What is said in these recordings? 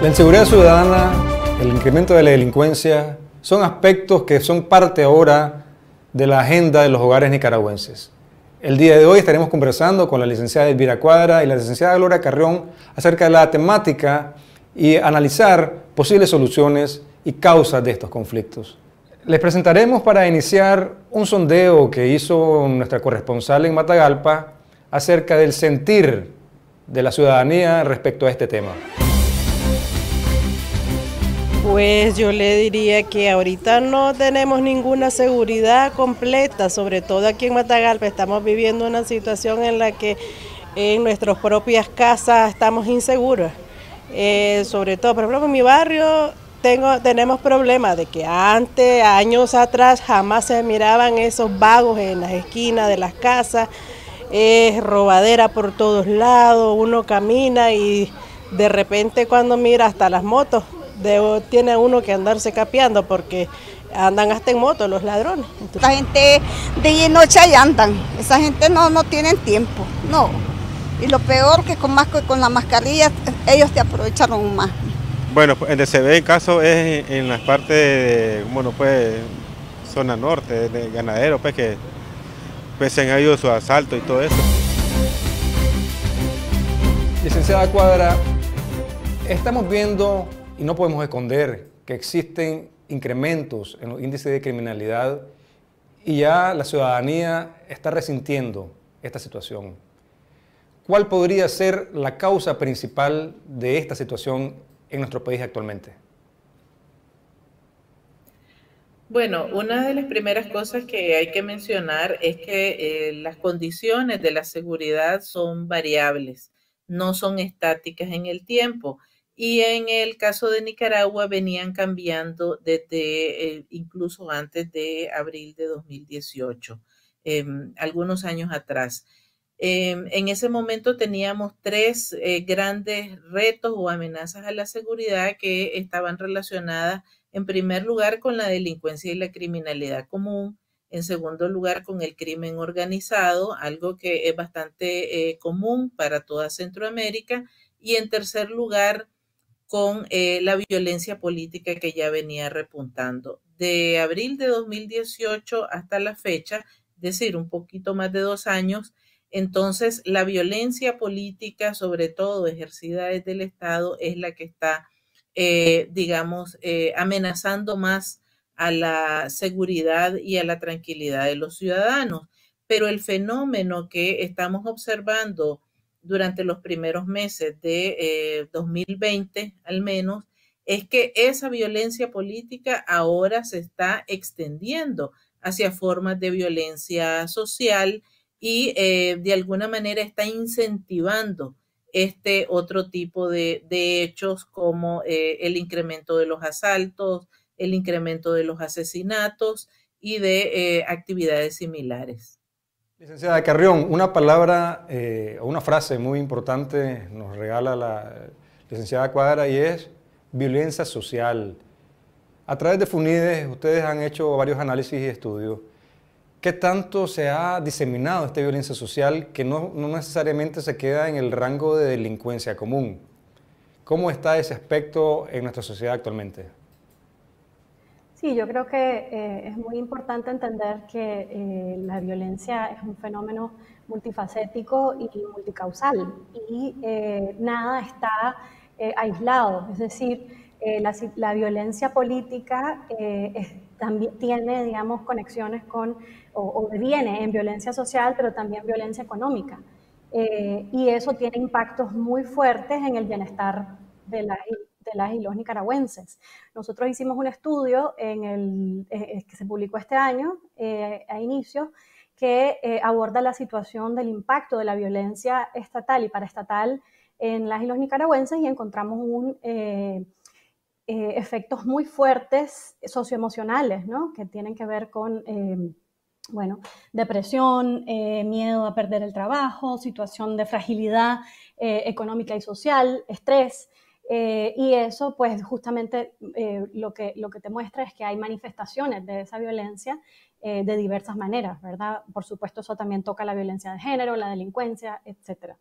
La inseguridad ciudadana, el incremento de la delincuencia, son aspectos que son parte ahora de la agenda de los hogares nicaragüenses. El día de hoy estaremos conversando con la licenciada Elvira Cuadra y la licenciada Gloria Carrión acerca de la temática y analizar posibles soluciones y causas de estos conflictos. Les presentaremos para iniciar un sondeo que hizo nuestra corresponsal en Matagalpa acerca del sentir de la ciudadanía respecto a este tema. Pues yo le diría que ahorita no tenemos ninguna seguridad completa, sobre todo aquí en Matagalpa estamos viviendo una situación en la que en nuestras propias casas estamos inseguros. Eh, sobre todo, por ejemplo, en mi barrio tengo, tenemos problemas de que antes, años atrás, jamás se miraban esos vagos en las esquinas de las casas, es robadera por todos lados, uno camina y de repente cuando mira hasta las motos tiene uno que andarse capeando porque andan hasta en moto los ladrones. Entonces... La gente de y noche ahí andan, esa gente no, no tienen tiempo, no. Y lo peor que con, más, con la mascarilla ellos te aprovecharon más. Bueno, en pues, se en caso es en las partes, de, bueno, pues, zona norte, de ganaderos, pues que pues, se han su asalto y todo eso. Licenciada Cuadra, estamos viendo y no podemos esconder que existen incrementos en los índices de criminalidad y ya la ciudadanía está resintiendo esta situación. ¿Cuál podría ser la causa principal de esta situación en nuestro país actualmente? Bueno, una de las primeras cosas que hay que mencionar es que eh, las condiciones de la seguridad son variables, no son estáticas en el tiempo. Y en el caso de Nicaragua venían cambiando desde eh, incluso antes de abril de 2018, em, algunos años atrás. Em, en ese momento teníamos tres eh, grandes retos o amenazas a la seguridad que estaban relacionadas en primer lugar con la delincuencia y la criminalidad común, en segundo lugar con el crimen organizado, algo que es bastante eh, común para toda Centroamérica, y en tercer lugar con eh, la violencia política que ya venía repuntando. De abril de 2018 hasta la fecha, es decir, un poquito más de dos años, entonces la violencia política, sobre todo ejercida desde el Estado, es la que está, eh, digamos, eh, amenazando más a la seguridad y a la tranquilidad de los ciudadanos. Pero el fenómeno que estamos observando, durante los primeros meses de 2020 eh, al menos, es que esa violencia política ahora se está extendiendo hacia formas de violencia social y eh, de alguna manera está incentivando este otro tipo de, hechos como eh, el incremento de los asaltos, el incremento de los asesinatos y de actividades similares. Licenciada Carrión, una palabra eh, o una frase muy importante nos regala la eh, licenciada Cuadra y es violencia social. A través de FUNIDES ustedes han hecho varios análisis y estudios. ¿Qué tanto se ha diseminado esta violencia social que no, no necesariamente se queda en el rango de delincuencia común? ¿Cómo está ese aspecto en nuestra sociedad actualmente? Sí, yo creo que eh, es muy importante entender que eh, la violencia es un fenómeno multifacético y multicausal y eh, nada está aislado. Es decir, la, violencia política también tiene, digamos, conexiones con, o, o, viene en violencia social, pero también violencia económica. y eso tiene impactos muy fuertes en el bienestar de la gente de las y los nicaragüenses. Nosotros hicimos un estudio en el, eh, eh, que se publicó este año eh, a inicio, que aborda la situación del impacto de la violencia estatal y paraestatal en las y los nicaragüenses y encontramos un, efectos muy fuertes socioemocionales, que tienen que ver con em, bueno, depresión, miedo a perder el trabajo, situación de fragilidad económica y social, estrés. Eh, y eso, pues justamente eh, lo, que, lo que te muestra es que hay manifestaciones de esa violencia eh, de diversas maneras, ¿verdad? Por supuesto, eso también toca la violencia de género, la delincuencia, etcétera.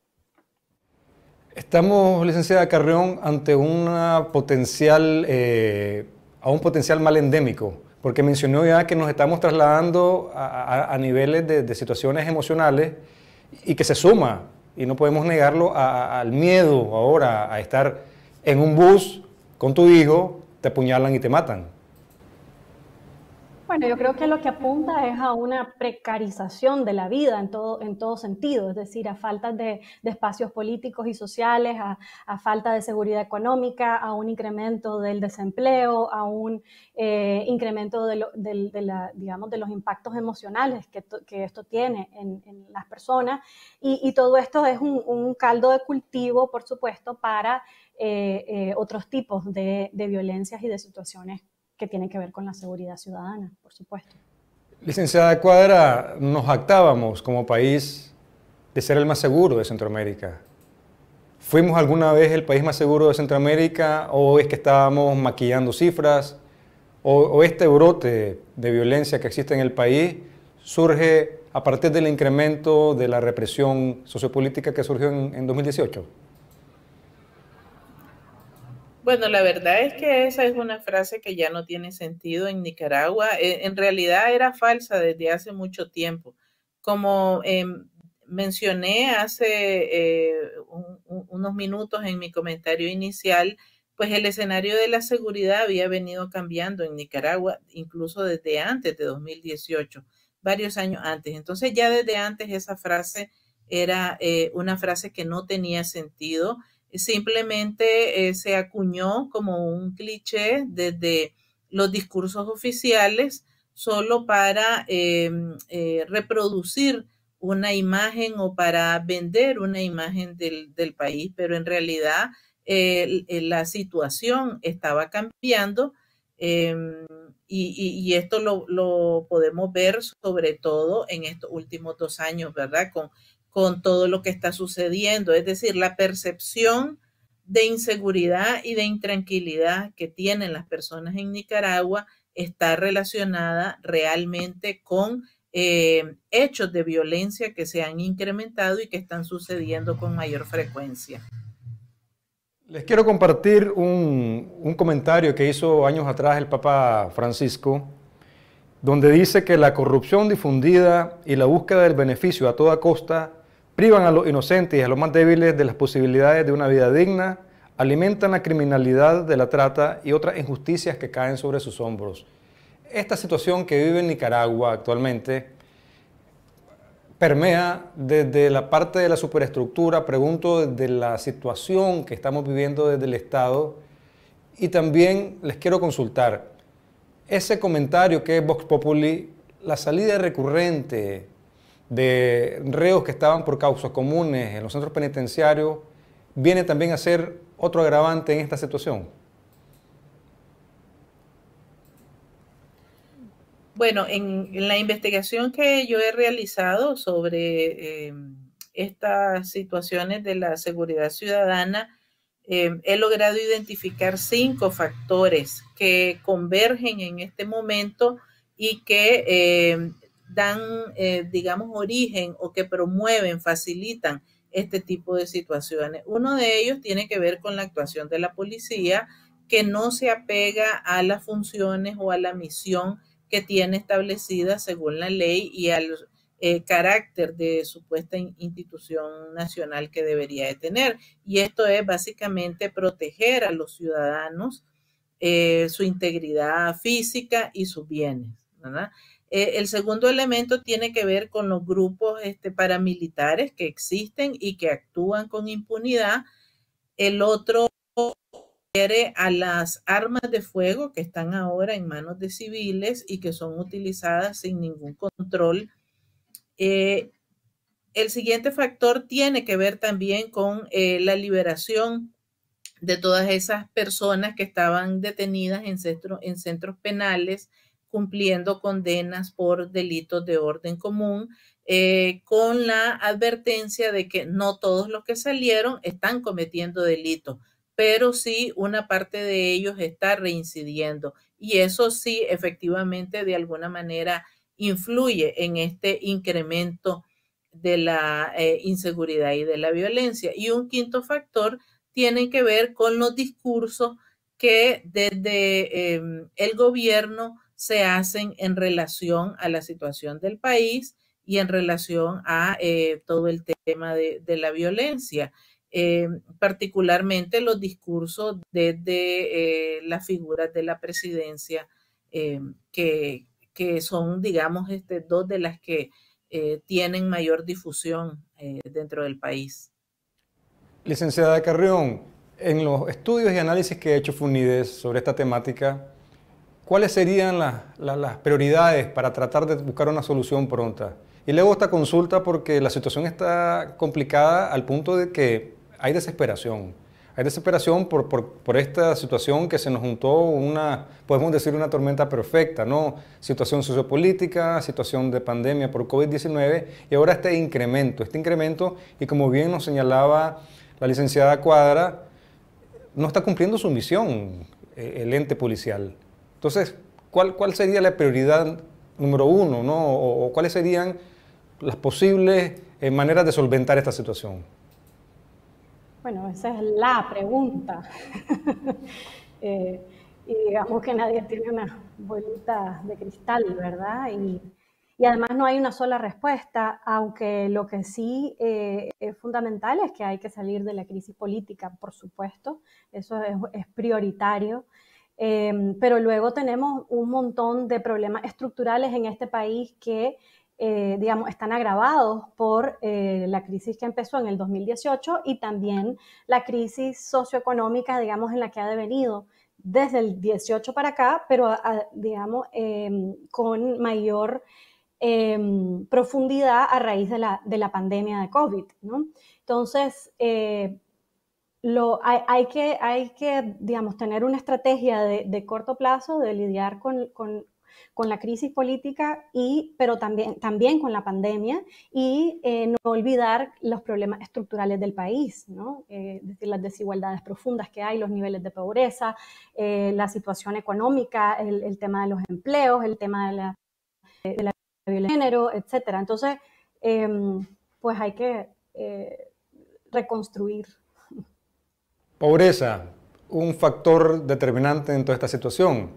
Estamos, licenciada Carrión, ante una potencial, a un potencial mal endémico, porque mencionó ya que nos estamos trasladando a, niveles de, situaciones emocionales y que se suma, y no podemos negarlo, al miedo ahora a estar en un bus con tu hijo, te apuñalan y te matan. Bueno, yo creo que lo que apunta es a una precarización de la vida en todo, en todo sentido, es decir, a falta de, espacios políticos y sociales, a, falta de seguridad económica, a un incremento del desempleo, a un eh, incremento de, los impactos emocionales que, esto tiene en, las personas. Y, todo esto es un caldo de cultivo, por supuesto, para eh, eh, otros tipos de, violencias y de situaciones que tienen que ver con la seguridad ciudadana, por supuesto. Licenciada Cuadra, nos actábamos como país de ser el más seguro de Centroamérica. ¿Fuimos alguna vez el país más seguro de Centroamérica o es que estábamos maquillando cifras? ¿O, este brote de violencia que existe en el país surge a partir del incremento de la represión sociopolítica que surgió en 2018? Bueno, la verdad es que esa es una frase que ya no tiene sentido en Nicaragua. E, en realidad era falsa desde hace mucho tiempo. Como em, mencioné hace eh, unos minutos en mi comentario inicial, pues el escenario de la seguridad había venido cambiando en Nicaragua incluso desde antes de 2018, varios años antes. Entonces ya desde antes esa frase era eh, una frase que no tenía sentido simplemente eh, se acuñó como un cliché desde los discursos oficiales solo para eh, eh, reproducir una imagen o para vender una imagen del, país, pero en realidad la situación estaba cambiando y, y, esto lo, lo podemos ver sobre todo en estos últimos dos años, ¿verdad? Con con todo lo que está sucediendo. Es decir, la percepción de inseguridad y de intranquilidad que tienen las personas en Nicaragua está relacionada realmente con eh, hechos de violencia que se han incrementado y que están sucediendo con mayor frecuencia. Les quiero compartir un, un comentario que hizo años atrás el Papa Francisco, donde dice que la corrupción difundida y la búsqueda del beneficio a toda costa privan a los inocentes y a los más débiles de las posibilidades de una vida digna, alimentan la criminalidad de la trata y otras injusticias que caen sobre sus hombros. Esta situación que vive Nicaragua actualmente permea desde la parte de la superestructura, pregunto desde la situación que estamos viviendo desde el Estado y también les quiero consultar ese comentario que es Vox Populi, la salida recurrente de reos que estaban por causas comunes en los centros penitenciarios, viene también a ser otro agravante en esta situación? Bueno, en, la investigación que yo he realizado sobre eh, estas situaciones de la seguridad ciudadana, eh, he logrado identificar cinco factores que convergen en este momento y que eh, dan, eh, digamos, origen o que promueven, facilitan este tipo de situaciones. Uno de ellos tiene que ver con la actuación de la policía, que no se apega a las funciones o a la misión que tiene establecida según la ley y al eh, carácter de supuesta institución nacional que debería de tener. Y esto es básicamente proteger a los ciudadanos, eh, su integridad física y sus bienes. ¿verdad? Eh, el segundo elemento tiene que ver con los grupos este, paramilitares que existen y que actúan con impunidad. El otro quiere a las armas de fuego que están ahora en manos de civiles y que son utilizadas sin ningún control. Eh, el siguiente factor tiene que ver también con eh, la liberación de todas esas personas que estaban detenidas en, en centros penales cumpliendo condenas por delitos de orden común, eh, con la advertencia de que no todos los que salieron están cometiendo delitos, pero sí una parte de ellos está reincidiendo. Y eso sí, efectivamente, de alguna manera influye en este incremento de la eh, inseguridad y de la violencia. Y un quinto factor tiene que ver con los discursos que desde em, el gobierno se hacen en relación a la situación del país y en relación a eh, todo el tema de, la violencia, eh, particularmente los discursos desde eh, las figuras de la presidencia, que, son, digamos, este, dos de las que tienen mayor difusión dentro del país. Licenciada Carrión, en los estudios y análisis que ha hecho FUNIDES sobre esta temática, ¿cuáles serían las, prioridades para tratar de buscar una solución pronta? Y luego esta consulta porque la situación está complicada al punto de que hay desesperación. Hay desesperación por, por, esta situación que se nos juntó una, podemos decir, una tormenta perfecta, ¿no? Situación sociopolítica, situación de pandemia por COVID-19 y ahora este incremento, este incremento y como bien nos señalaba la licenciada Cuadra, no está cumpliendo su misión eh, el ente policial. Entonces, ¿cuál, cuál sería la prioridad número uno, ¿no? o, cuáles serían las posibles eh, maneras de solventar esta situación? Bueno, esa es la pregunta. Eh, y digamos que nadie tiene una bolita de cristal, ¿verdad? Y, además no hay una sola respuesta, aunque lo que sí eh, es fundamental es que hay que salir de la crisis política, por supuesto, eso es, es prioritario. Em, pero luego tenemos un montón de problemas estructurales en este país que, eh, digamos, están agravados por eh, la crisis que empezó en el 2018 y también la crisis socioeconómica, digamos, en la que ha devenido desde el 18 para acá, pero, digamos, em, con mayor em, profundidad a raíz de la, de la pandemia de COVID, ¿no? Entonces, eh, hay, que, hay que, tener una estrategia de, corto plazo de lidiar con, la crisis política, y, pero también, también con la pandemia y eh, no olvidar los problemas estructurales del país, eh, decir, las desigualdades profundas que hay, los niveles de pobreza, eh, la situación económica, el, tema de los empleos, el tema de la, de la violencia de género, etc. Entonces, em, pues hay que reconstruir Pobreza, un factor determinante en toda esta situación.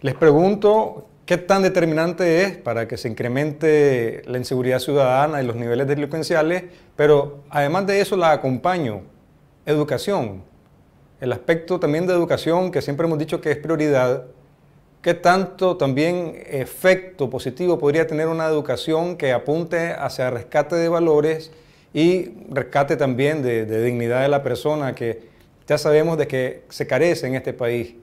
Les pregunto qué tan determinante es para que se incremente la inseguridad ciudadana y los niveles delincuenciales, pero además de eso la acompaño. Educación, el aspecto también de educación que siempre hemos dicho que es prioridad. ¿Qué tanto también efecto positivo podría tener una educación que apunte hacia rescate de valores y rescate también de, de dignidad de la persona que ya sabemos de que se carece en este país.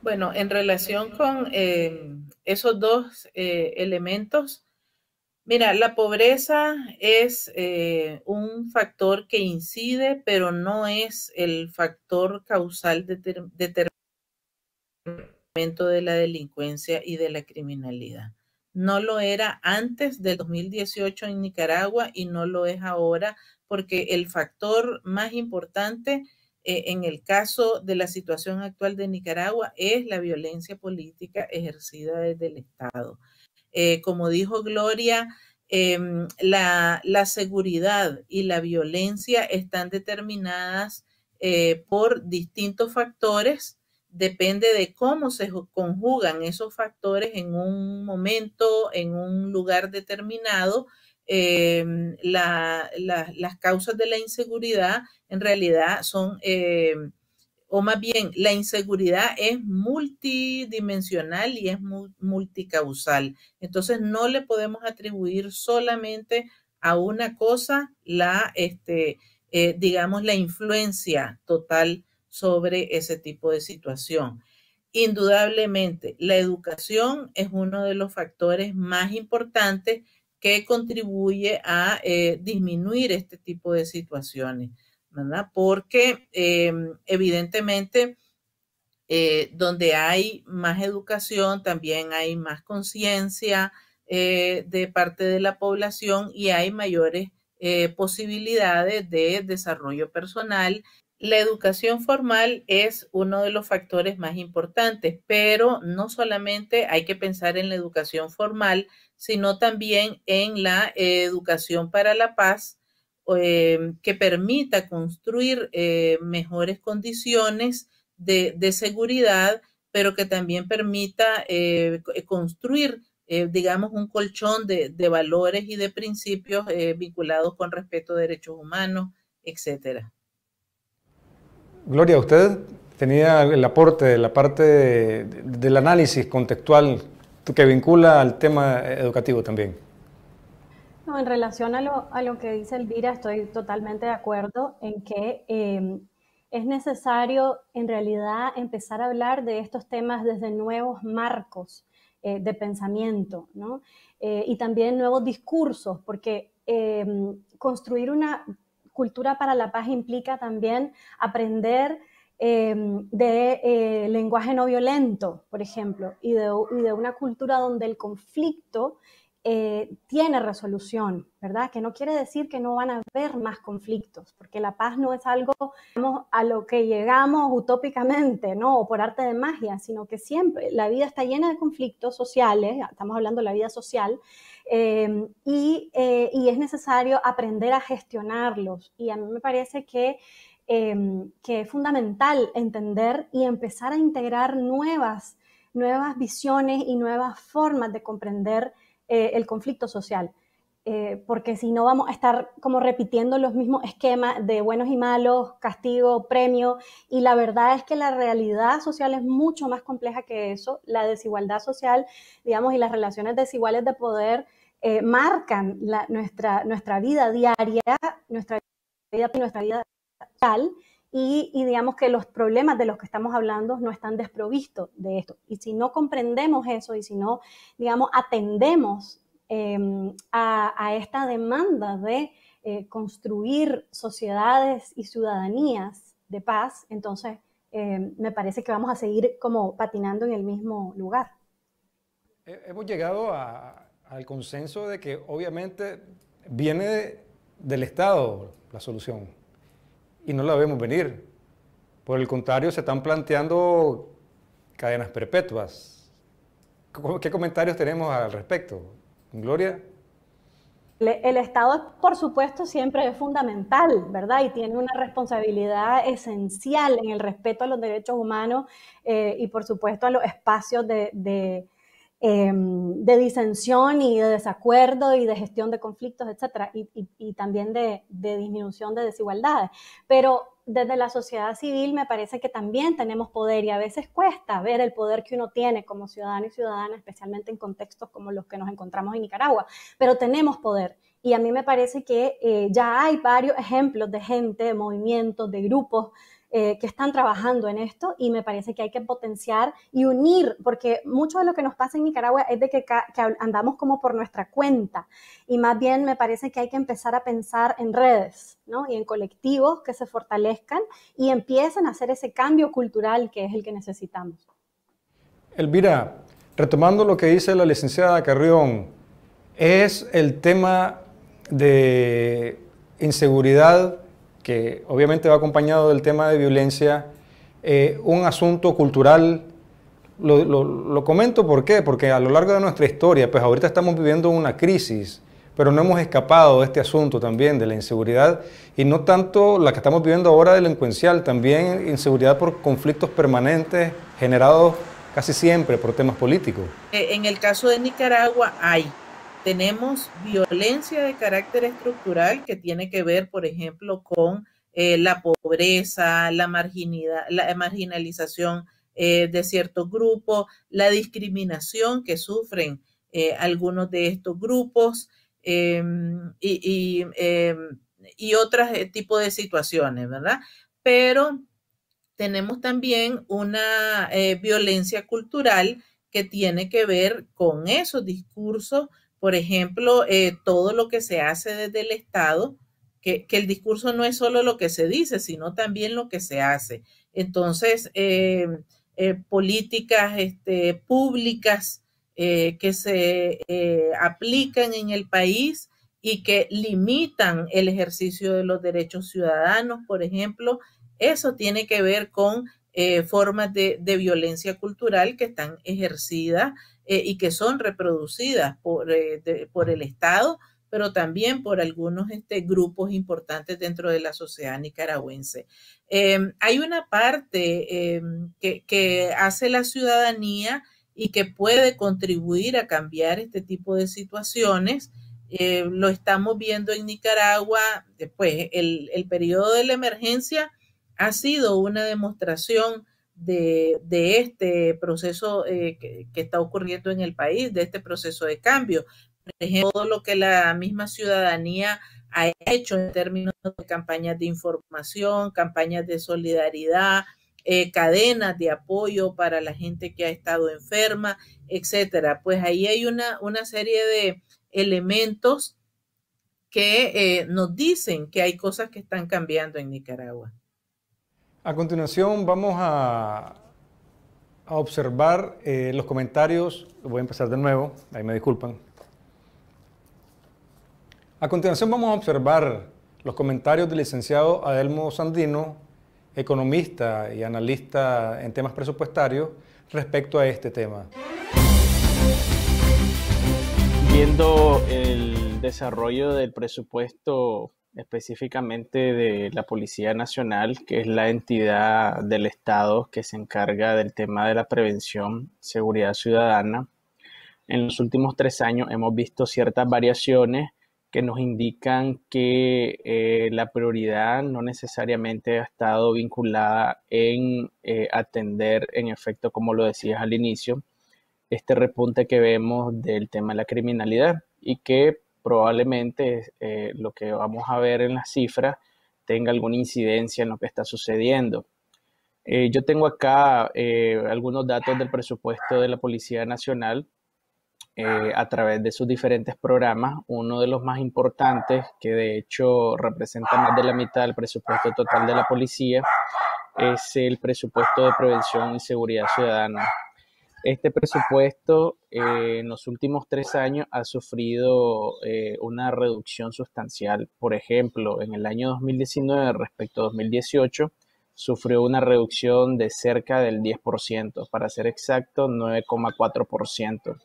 Bueno, en relación con eh, esos dos eh, elementos, mira, la pobreza es eh, un factor que incide, pero no es el factor causal determinante de la delincuencia y de la criminalidad. No lo era antes del 2018 en Nicaragua y no lo es ahora porque el factor más importante eh, en el caso de la situación actual de Nicaragua es la violencia política ejercida desde el Estado. Eh, como dijo Gloria, em, la, seguridad y la violencia están determinadas eh, por distintos factores depende de cómo se conjugan esos factores en un momento, en un lugar determinado, Em, las causas de la inseguridad en realidad son, em, o más bien, la inseguridad es multidimensional y es multicausal. Entonces, no le podemos atribuir solamente a una cosa la, este, eh, digamos, la influencia total sobre ese tipo de situación. Indudablemente, la educación es uno de los factores más importantes que contribuye a eh, disminuir este tipo de situaciones, ¿verdad? Porque em, evidentemente eh, donde hay más educación, también hay más conciencia eh, de parte de la población y hay mayores posibilidades de desarrollo personal. La educación formal es uno de los factores más importantes, pero no solamente hay que pensar en la educación formal, sino también en la educación para la paz eh, que permita construir eh, mejores condiciones de, seguridad, pero que también permita eh, construir, digamos, un colchón de, valores y de principios vinculados con respeto a derechos humanos, etcétera. Gloria, usted tenía el aporte de la parte del análisis contextual que vincula al tema educativo también. en relación a lo, a lo, que dice Elvira, estoy totalmente de acuerdo en que eh, es necesario en realidad empezar a hablar de estos temas desde nuevos marcos eh, de pensamiento ¿no? Eh, y también nuevos discursos, porque em, construir una cultura para la paz implica también aprender Em, de eh, lenguaje no violento, por ejemplo, y de, y de una cultura donde el conflicto eh, tiene resolución, ¿verdad? Que no quiere decir que no van a haber más conflictos, porque la paz no es algo a lo que llegamos utópicamente, ¿no? O por arte de magia, sino que siempre la vida está llena de conflictos sociales, estamos hablando de la vida social, em, y, eh, y, es necesario aprender a gestionarlos. Y a mí me parece que Em, que es fundamental entender y empezar a integrar nuevas, nuevas visiones y nuevas formas de comprender eh, el conflicto social. Eh, porque si no vamos a estar como repitiendo los mismos esquemas de buenos y malos, castigo, premio, y la verdad es que la realidad social es mucho más compleja que eso, la desigualdad social, digamos, y las relaciones desiguales de poder eh, marcan nuestra, nuestra vida diaria, nuestra vida, nuestra vida y, digamos que los problemas de los que estamos hablando no están desprovistos de esto. Y si no comprendemos eso y si no, digamos, atendemos em, a, esta demanda de eh, construir sociedades y ciudadanías de paz, entonces em, me parece que vamos a seguir como patinando en el mismo lugar. Hemos llegado al consenso de que obviamente viene del Estado la solución, y no la vemos venir. Por el contrario, se están planteando cadenas perpetuas. ¿Qué comentarios tenemos al respecto? Gloria. El Estado, por supuesto, siempre es fundamental, ¿verdad? Y tiene una responsabilidad esencial en el respeto a los derechos humanos eh, y, por supuesto, a los espacios de Em, de disensión y de desacuerdo y de gestión de conflictos, etcétera, y, también de, disminución de desigualdades. Pero desde la sociedad civil me parece que también tenemos poder y a veces cuesta ver el poder que uno tiene como ciudadano y ciudadana, especialmente en contextos como los que nos encontramos en Nicaragua, pero tenemos poder. Y a mí me parece que eh, ya hay varios ejemplos de gente, de movimientos, de grupos eh, que están trabajando en esto y me parece que hay que potenciar y unir, porque mucho de lo que nos pasa en Nicaragua es de que, andamos como por nuestra cuenta y más bien me parece que hay que empezar a pensar en redes y en colectivos que se fortalezcan y empiecen a hacer ese cambio cultural que es el que necesitamos. Elvira, retomando lo que dice la licenciada Carrión, es el tema de inseguridad que obviamente va acompañado del tema de violencia, eh, un asunto cultural. Lo, comento porque a lo largo de nuestra historia, pues ahorita estamos viviendo una crisis, pero no hemos escapado de este asunto también, de la inseguridad, y no tanto la que estamos viviendo ahora delincuencial, también inseguridad por conflictos permanentes generados casi siempre por temas políticos. Eh, en el caso de Nicaragua hay tenemos violencia de carácter estructural que tiene que ver, por ejemplo, con eh, la pobreza, la, la marginalización eh, de ciertos grupos, la discriminación que sufren eh, algunos de estos grupos em, y, y em, otros tipos de situaciones, ¿verdad? Pero tenemos también una violencia cultural que tiene que ver con esos discursos por ejemplo, eh, todo lo que se hace desde el Estado, que, el discurso no es solo lo que se dice, sino también lo que se hace. Entonces, eh, eh, políticas este, públicas que se aplican en el país y que limitan el ejercicio de los derechos ciudadanos, por ejemplo, eso tiene que ver con formas de, violencia cultural que están ejercidas eh, y que son reproducidas eh, por, el Estado, pero también por algunos este, grupos importantes dentro de la sociedad nicaragüense. Em, hay una parte em, que, hace la ciudadanía y que puede contribuir a cambiar este tipo de situaciones. Eh, lo estamos viendo en Nicaragua, después el, el periodo de la emergencia ha sido una demostración de, este proceso eh, que, está ocurriendo en el país, de este proceso de cambio. Por ejemplo, todo lo que la misma ciudadanía ha hecho en términos de campañas de información, campañas de solidaridad, eh, cadenas de apoyo para la gente que ha estado enferma, etcétera. Pues ahí hay una, una serie de elementos que eh, nos dicen que hay cosas que están cambiando en Nicaragua. A continuación vamos a, observar eh, los comentarios. Voy a empezar de nuevo, ahí me disculpan. A continuación vamos a observar los comentarios del licenciado Adelmo Sandino, economista y analista en temas presupuestarios, respecto a este tema. Viendo el desarrollo del presupuesto específicamente de la Policía Nacional, que es la entidad del Estado que se encarga del tema de la prevención, seguridad ciudadana. En los últimos tres años hemos visto ciertas variaciones que nos indican que eh, la prioridad no necesariamente ha estado vinculada en eh, atender, en efecto, como lo decías al inicio, este repunte que vemos del tema de la criminalidad y que probablemente eh, lo que vamos a ver en las cifras tenga alguna incidencia en lo que está sucediendo. Eh, yo tengo acá eh, algunos datos del presupuesto de la Policía Nacional a través de sus diferentes programas. Uno de los más importantes, que de hecho representa más de la mitad del presupuesto total de la policía, es el presupuesto de prevención y seguridad ciudadana este presupuesto eh, en los últimos tres años ha sufrido eh, una reducción sustancial. Por ejemplo, en el año 2019 respecto a 2018 sufrió una reducción de cerca del 10%, para ser exacto, 9,4%.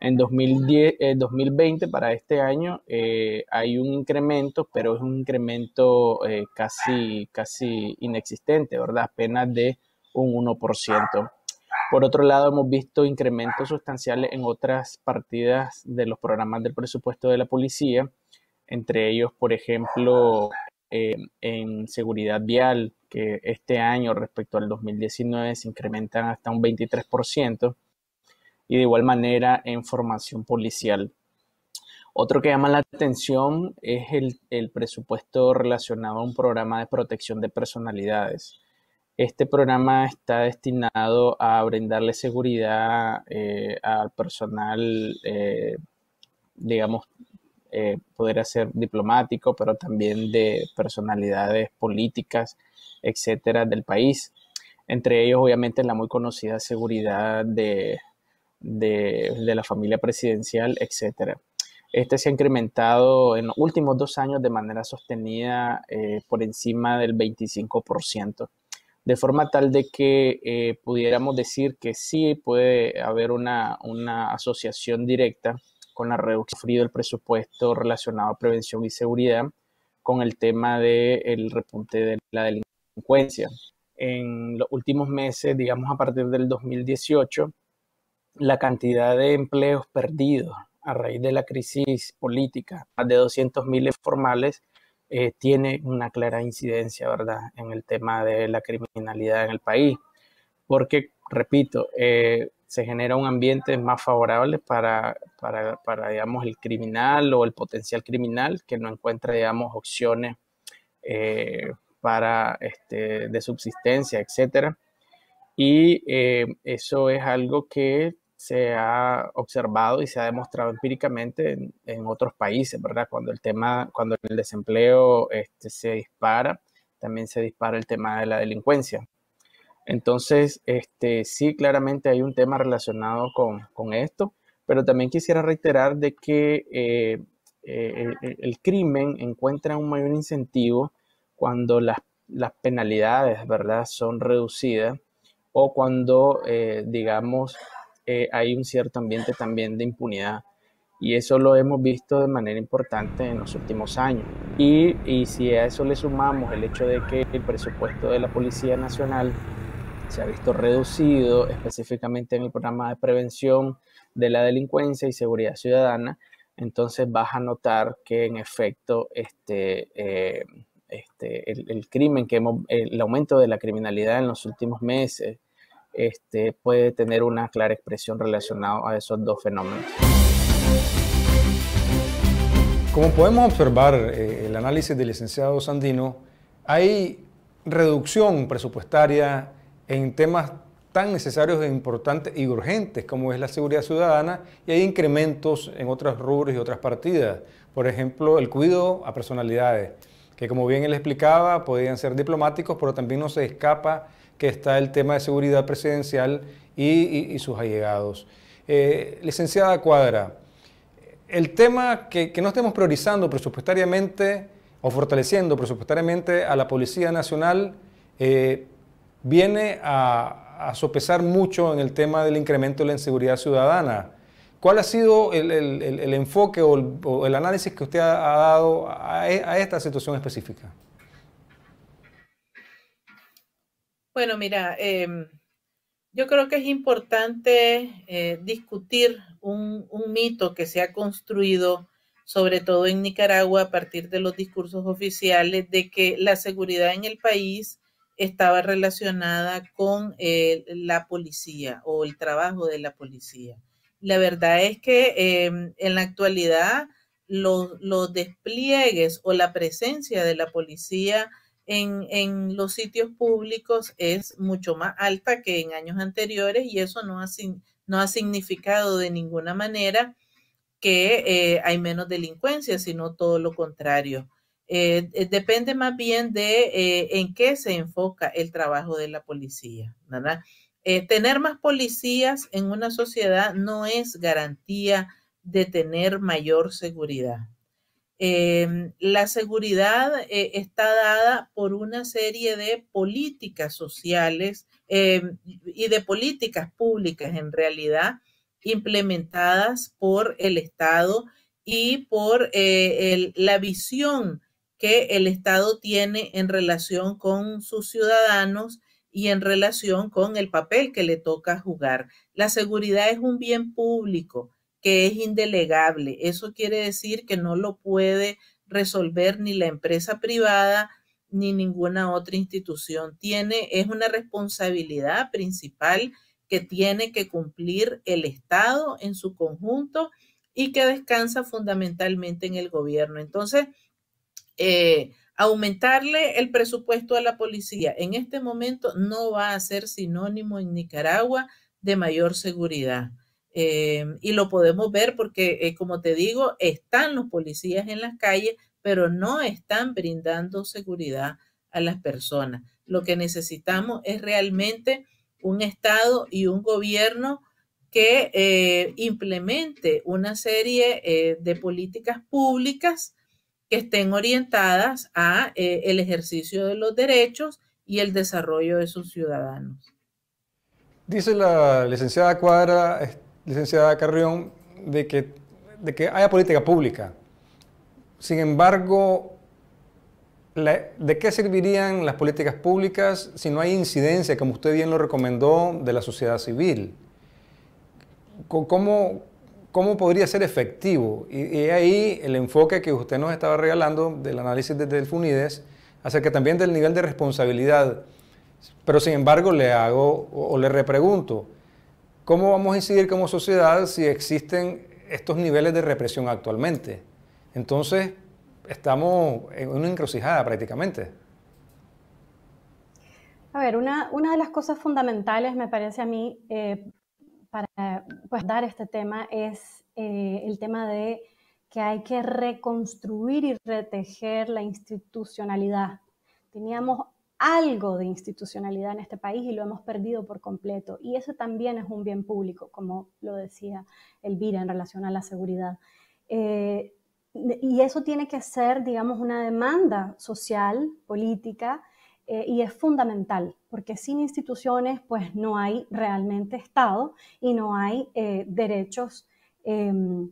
En 2010, 2020, eh, para este año, hay un incremento, pero es un incremento casi, casi inexistente, ¿verdad? Apenas de un 1%. Por otro lado, hemos visto incrementos sustanciales en otras partidas de los programas del presupuesto de la policía, entre ellos, por ejemplo, eh, en seguridad vial, que este año respecto al 2019 se incrementan hasta un 23%, y de igual manera en formación policial. Otro que llama la atención es el presupuesto relacionado a un programa de protección de personalidades este programa está destinado a brindarle seguridad eh, al personal, eh, digamos, eh, poder hacer diplomático, pero también de personalidades políticas, etcétera, del país. Entre ellos, obviamente, la muy conocida seguridad de, de la familia presidencial, etcétera. Este se ha incrementado en los últimos dos años de manera sostenida por encima del 25% de forma tal de que eh, pudiéramos decir que sí puede haber una, asociación directa con la reducción del presupuesto relacionado a prevención y seguridad con el tema del el repunte de la delincuencia. En los últimos meses, digamos a partir del 2018, la cantidad de empleos perdidos a raíz de la crisis política, más de 200.000 formales, eh, tiene una clara incidencia, ¿verdad?, en el tema de la criminalidad en el país. Porque, repito, eh, se genera un ambiente más favorable para, para, para, digamos, el criminal o el potencial criminal que no encuentra, digamos, opciones eh, para, este, de subsistencia, etcétera. Y eso es algo que se ha observado y se ha demostrado empíricamente en, otros países, ¿verdad? Cuando el tema, cuando el desempleo este, se dispara, también se dispara el tema de la delincuencia. Entonces, este, sí, claramente hay un tema relacionado con, esto, pero también quisiera reiterar de que eh, eh, el, crimen encuentra un mayor incentivo cuando las, penalidades, ¿verdad?, son reducidas o cuando, eh, digamos, eh, hay un cierto ambiente también de impunidad. Y eso lo hemos visto de manera importante en los últimos años. Y, y si a eso le sumamos el hecho de que el presupuesto de la Policía Nacional se ha visto reducido, específicamente en el programa de prevención de la delincuencia y seguridad ciudadana, entonces vas a notar que en efecto este, eh, este el, crimen que el aumento de la criminalidad en los últimos meses, este, puede tener una clara expresión relacionada a esos dos fenómenos. Como podemos observar eh, el análisis del licenciado Sandino, hay reducción presupuestaria en temas tan necesarios e importantes y urgentes como es la seguridad ciudadana y hay incrementos en otras rubros y otras partidas. Por ejemplo, el cuidado a personalidades, que como bien él explicaba, podían ser diplomáticos, pero también no se escapa que está el tema de seguridad presidencial y, sus allegados. Eh, licenciada Cuadra, el tema que, no estemos priorizando presupuestariamente o fortaleciendo presupuestariamente a la Policía Nacional eh, viene a, sopesar mucho en el tema del incremento de la inseguridad ciudadana. ¿Cuál ha sido el, enfoque o el, análisis que usted ha, dado a esta situación específica? Bueno, mira, em, yo creo que es importante eh, discutir un, mito que se ha construido, sobre todo en Nicaragua, a partir de los discursos oficiales, de que la seguridad en el país estaba relacionada con eh, la policía o el trabajo de la policía. La verdad es que em, en la actualidad los, los despliegues o la presencia de la policía en, los sitios públicos es mucho más alta que en años anteriores y eso no ha, no ha significado de ninguna manera que eh, hay menos delincuencia, sino todo lo contrario. Eh, eh, depende más bien de en qué se enfoca el trabajo de la policía, ¿verdad? tener más policías en una sociedad no es garantía de tener mayor seguridad. Em, la seguridad eh, está dada por una serie de políticas sociales em, y de políticas públicas en realidad implementadas por el Estado y por eh, la visión que el Estado tiene en relación con sus ciudadanos y en relación con el papel que le toca jugar. La seguridad es un bien público que es indelegable. Eso quiere decir que no lo puede resolver ni la empresa privada ni ninguna otra institución. Tiene, es una responsabilidad principal que tiene que cumplir el Estado en su conjunto y que descansa fundamentalmente en el gobierno. Entonces, eh, aumentarle el presupuesto a la policía en este momento no va a ser sinónimo en Nicaragua de mayor seguridad. Eh, y lo podemos ver porque, eh, como te digo, están los policías en las calles, pero no están brindando seguridad a las personas. Lo que necesitamos es realmente un Estado y un gobierno que eh, implemente una serie de políticas públicas que estén orientadas a el ejercicio de los derechos y el desarrollo de sus ciudadanos. Dice la licenciada Cuadra, licenciada Carrión, de que, de que haya política pública. Sin embargo, ¿de qué servirían las políticas públicas si no hay incidencia, como usted bien lo recomendó, de la sociedad civil? ¿Cómo, podría ser efectivo? Y, ahí el enfoque que usted nos estaba regalando del análisis de Delfunides acerca también del nivel de responsabilidad. Pero sin embargo, le hago o, o le repregunto, ¿Cómo vamos a incidir como sociedad si existen estos niveles de represión actualmente? Entonces, estamos en una encrucijada prácticamente. A ver, una, de las cosas fundamentales, me parece a mí, eh, para pues, dar este tema es eh, el tema de que hay que reconstruir y retejer la institucionalidad. Teníamos algo de institucionalidad en este país y lo hemos perdido por completo. Y eso también es un bien público, como lo decía Elvira en relación a la seguridad. Eh, y eso tiene que ser, digamos, una demanda social, política, eh, y es fundamental, porque sin instituciones, pues no hay realmente Estado y no hay eh, derechos em,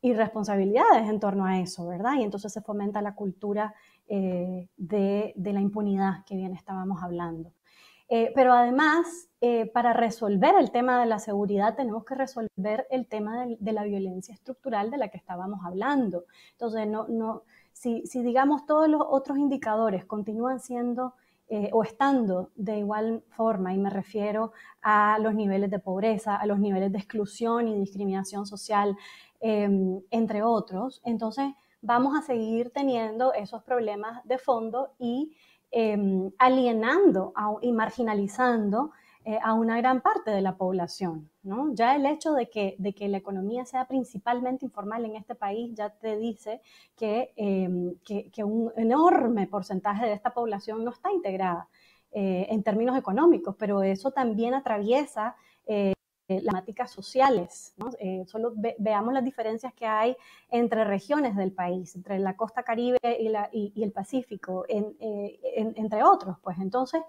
y responsabilidades en torno a eso, ¿verdad? Y entonces se fomenta la cultura eh, de, la impunidad que bien estábamos hablando. Eh, pero además, eh, para resolver el tema de la seguridad, tenemos que resolver el tema de, la violencia estructural de la que estábamos hablando. Entonces, no, no, si, digamos todos los otros indicadores continúan siendo o estando de igual forma, y me refiero a los niveles de pobreza, a los niveles de exclusión y discriminación social, em, entre otros, entonces vamos a seguir teniendo esos problemas de fondo y em, alienando a, y marginalizando eh, a una gran parte de la población. ¿no? Ya el hecho de que, de que la economía sea principalmente informal en este país ya te dice que, em, que, que un enorme porcentaje de esta población no está integrada eh, en términos económicos, pero eso también atraviesa eh, eh, las temáticas sociales. Eh, solo veamos las diferencias que hay entre regiones del país, entre la costa caribe y, el Pacífico, eh, entre otros. Pues entonces,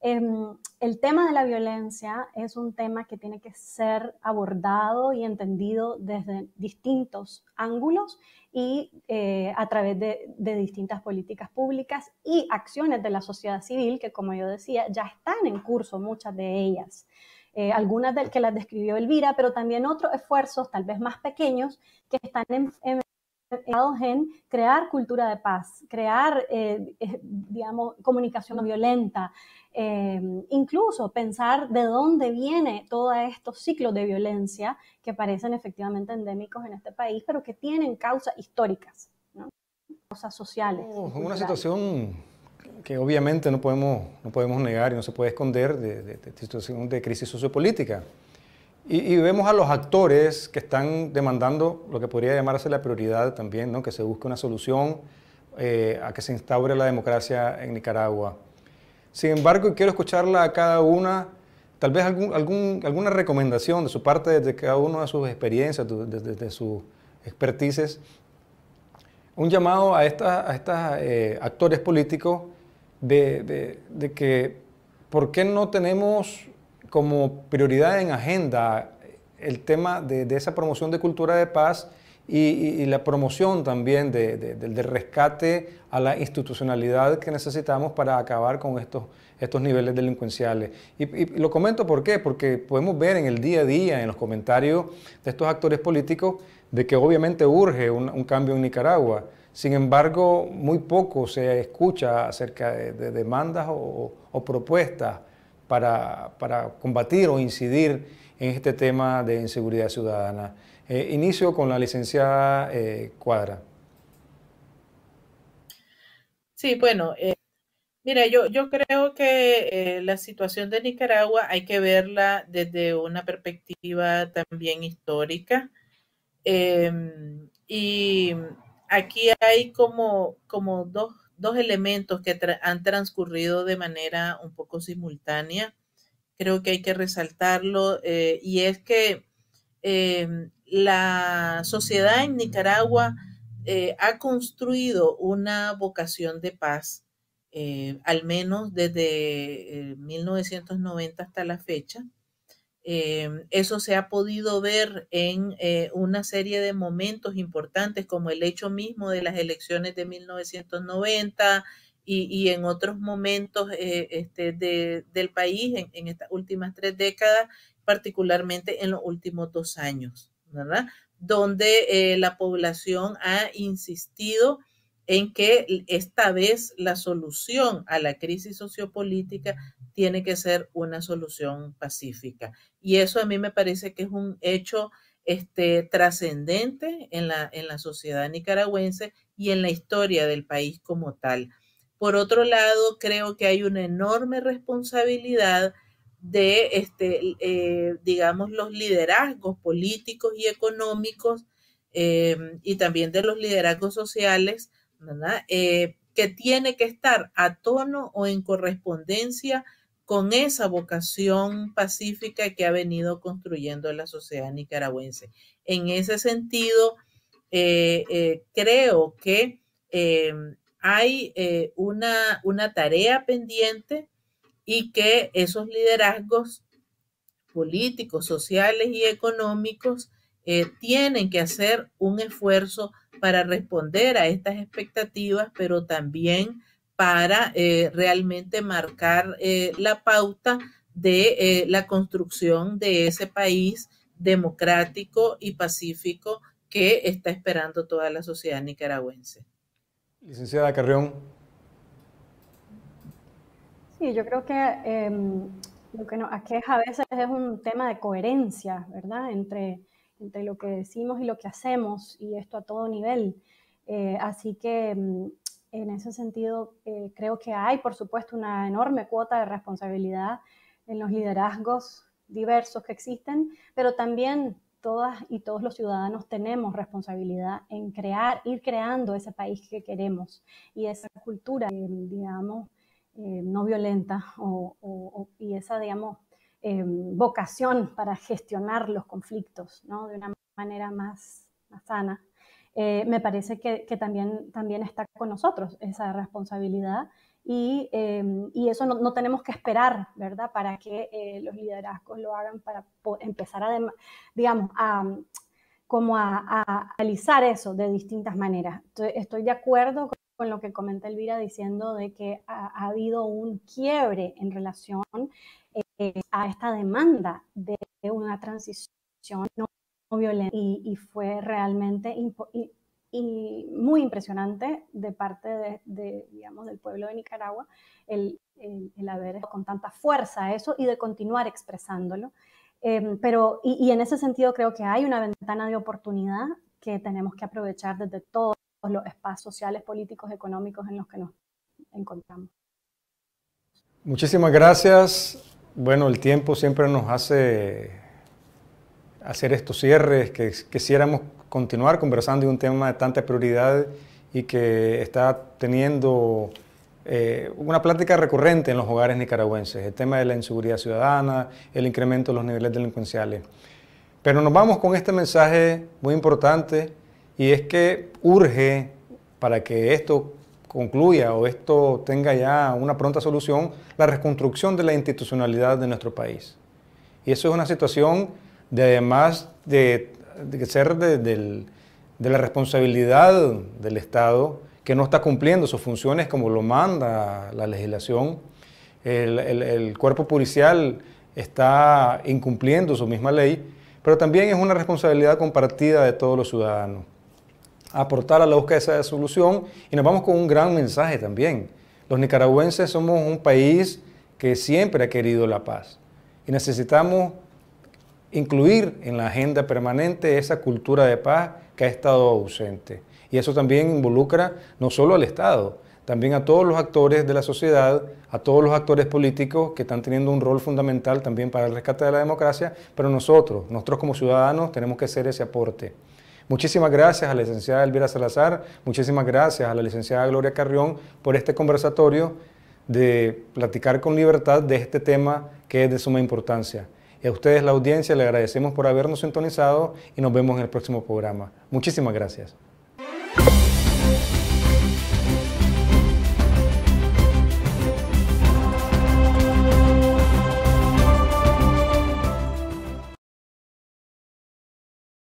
em, el tema de la violencia es un tema que tiene que ser abordado y entendido desde distintos ángulos y a través de, de distintas políticas públicas y acciones de la sociedad civil, que como yo decía, ya están en curso muchas de ellas. Eh, algunas del que las describió Elvira, pero también otros esfuerzos, tal vez más pequeños, que están enfocados en crear cultura de paz, crear, eh, digamos, comunicación no violenta, eh, incluso pensar de dónde viene todo estos ciclos de violencia que parecen efectivamente endémicos en este país, pero que tienen causas históricas, causas sociales. una situación que obviamente no podemos, no podemos negar y no se puede esconder de, de, situación de crisis sociopolítica. Y, vemos a los actores que están demandando lo que podría llamarse la prioridad también, ¿no? que se busque una solución eh, a que se instaure la democracia en Nicaragua. Sin embargo, quiero escucharla a cada una, tal vez algún, alguna recomendación de su parte, desde cada una de sus experiencias, desde, sus expertices, un llamado a, estos a eh, actores políticos de, que por qué no tenemos como prioridad en agenda el tema de, esa promoción de cultura de paz y, la promoción también del rescate a la institucionalidad que necesitamos para acabar con estos, estos niveles delincuenciales. Y, lo comento por qué, porque podemos ver en el día a día, en los comentarios de estos actores políticos, de que obviamente urge un cambio en Nicaragua. Sin embargo, muy poco se escucha acerca de, demandas o, propuestas para, combatir o incidir en este tema de inseguridad ciudadana. Eh, inicio con la licenciada eh, Cuadra. Sí, bueno, eh, mira, yo, yo creo que la situación de Nicaragua hay que verla desde una perspectiva también histórica. Em, y aquí hay como, dos, elementos que han transcurrido de manera un poco simultánea. Creo que hay que resaltarlo eh, y es que em, la sociedad en Nicaragua eh, ha construido una vocación de paz, eh, al menos desde 1990 hasta la fecha. Em, eso se ha podido ver en eh, una serie de momentos importantes como el hecho mismo de las elecciones de 1990 y, en otros momentos eh, este, del país en, en, estas últimas tres décadas, particularmente en los últimos dos años, ¿verdad? Donde eh, la población ha insistido en que esta vez la solución a la crisis sociopolítica tiene que ser una solución pacífica y eso a mí me parece que es un hecho este, trascendente en la, sociedad nicaragüense y en la historia del país como tal. Por otro lado, creo que hay una enorme responsabilidad de, este, eh, digamos, los liderazgos políticos y económicos em, y también de los liderazgos sociales, eh, que tiene que estar a tono o en correspondencia con esa vocación pacífica que ha venido construyendo la sociedad nicaragüense. En ese sentido, eh, eh, creo que eh, hay una, tarea pendiente y que esos liderazgos políticos, sociales y económicos tienen que hacer un esfuerzo para responder a estas expectativas, pero también para eh, realmente marcar eh, la pauta de eh, la construcción de ese país democrático y pacífico que está esperando toda la sociedad nicaragüense. Licenciada Carrión. Sí, yo creo que em, lo que nos aqueja a veces es un tema de coherencia, ¿verdad? entre lo que decimos y lo que hacemos, y esto a todo nivel. así que em, en ese sentido, eh, creo que hay, por supuesto, una enorme cuota de responsabilidad en los liderazgos diversos que existen, pero también todas y todos los ciudadanos tenemos responsabilidad en crear, ir creando ese país que queremos y esa cultura, eh, digamos, eh, no violenta y esa, digamos, vocación para gestionar los conflictos ¿no? de una manera más, más sana. Eh, me parece que, también, también está con nosotros esa responsabilidad y, eh, y eso no, no, tenemos que esperar, ¿verdad? Para que eh, los liderazgos lo hagan para empezar a, digamos, a, como a, analizar eso de distintas maneras. Estoy, de acuerdo con, lo que comenta Elvira diciendo de que ha, habido un quiebre en relación a esta demanda de una transición no violenta y, y fue realmente y, muy impresionante de parte de, digamos, del pueblo de Nicaragua el, el, haber con tanta fuerza eso y de continuar expresándolo. Em, pero, y, y, en ese sentido creo que hay una ventana de oportunidad que tenemos que aprovechar desde todos los espacios sociales, políticos, económicos en los que nos encontramos. Muchísimas gracias. Bueno, el tiempo siempre nos hace hacer estos cierres, que quisiéramos continuar conversando de un tema de tanta prioridad y que está teniendo eh, una plática recurrente en los hogares nicaragüenses, el tema de la inseguridad ciudadana, el incremento de los niveles delincuenciales. Pero nos vamos con este mensaje muy importante y es que urge para que esto concluya o esto tenga ya una pronta solución, la reconstrucción de la institucionalidad de nuestro país. Y eso es una situación de además de, ser de, de, la responsabilidad del Estado, que no está cumpliendo sus funciones como lo manda la legislación. El, el, el cuerpo policial está incumpliendo su misma ley, pero también es una responsabilidad compartida de todos los ciudadanos. Aportar a la búsqueda de esa solución y nos vamos con un gran mensaje también. Los nicaragüenses somos un país que siempre ha querido la paz y necesitamos incluir en la agenda permanente esa cultura de paz que ha estado ausente. Y eso también involucra no solo al Estado, también a todos los actores de la sociedad, a todos los actores políticos que están teniendo un rol fundamental también para el rescate de la democracia, pero nosotros, nosotros como ciudadanos, tenemos que hacer ese aporte. Muchísimas gracias a la licenciada Elvira Salazar, muchísimas gracias a la licenciada Gloria Carrión por este conversatorio de platicar con libertad de este tema que es de suma importancia a ustedes, la audiencia, le agradecemos por habernos sintonizado y nos vemos en el próximo programa. Muchísimas gracias.